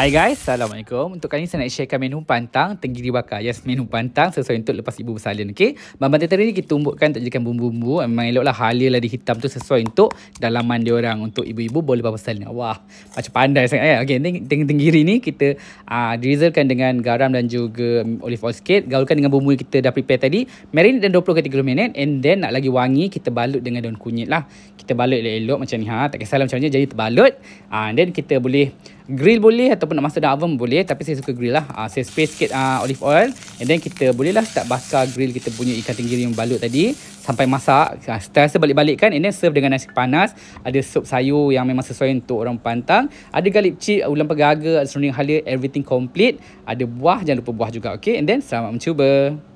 Hai guys, Assalamualaikum. Untuk kali ini saya nak sharekan menu pantang tenggiri bakar. Yes, menu pantang sesuai untuk lepas ibu bersalin, okey? Bahan-bahan tertera ni kita tumbukkan untuk jadikan bumbu-bumbu. Memang elok lah halia lari hitam tu sesuai untuk dalaman dia orang. Untuk ibu-ibu boleh bawa bersalin. Wah, macam pandai sangat kan? Okey, ting tenggiri ni kita uh, ah, drizzlekan dengan garam dan juga olive oil sikit. Gaulkan dengan bumbu kita dah prepare tadi. marin dan 20 ke 30 minit. And then nak lagi wangi, kita balut dengan daun kunyit lah. Kita balut elok-elok macam ni. Ha? Tak kisahlah macam mana, jadi terbalut. Uh, and then kita boleh grill boleh ataupun nak masak dalam oven boleh tapi saya suka grill lah uh, saya spray sikit uh, olive oil and then kita boleh lah start bakar grill kita punya ikan tenggiri yang balut tadi sampai masak uh, setelah saya balik-balik kan and then serve dengan nasi panas ada sup sayur yang memang sesuai untuk orang pantang ada garlic chip ulam pegaga ada serunding halia everything complete ada buah jangan lupa buah juga okay and then selamat mencuba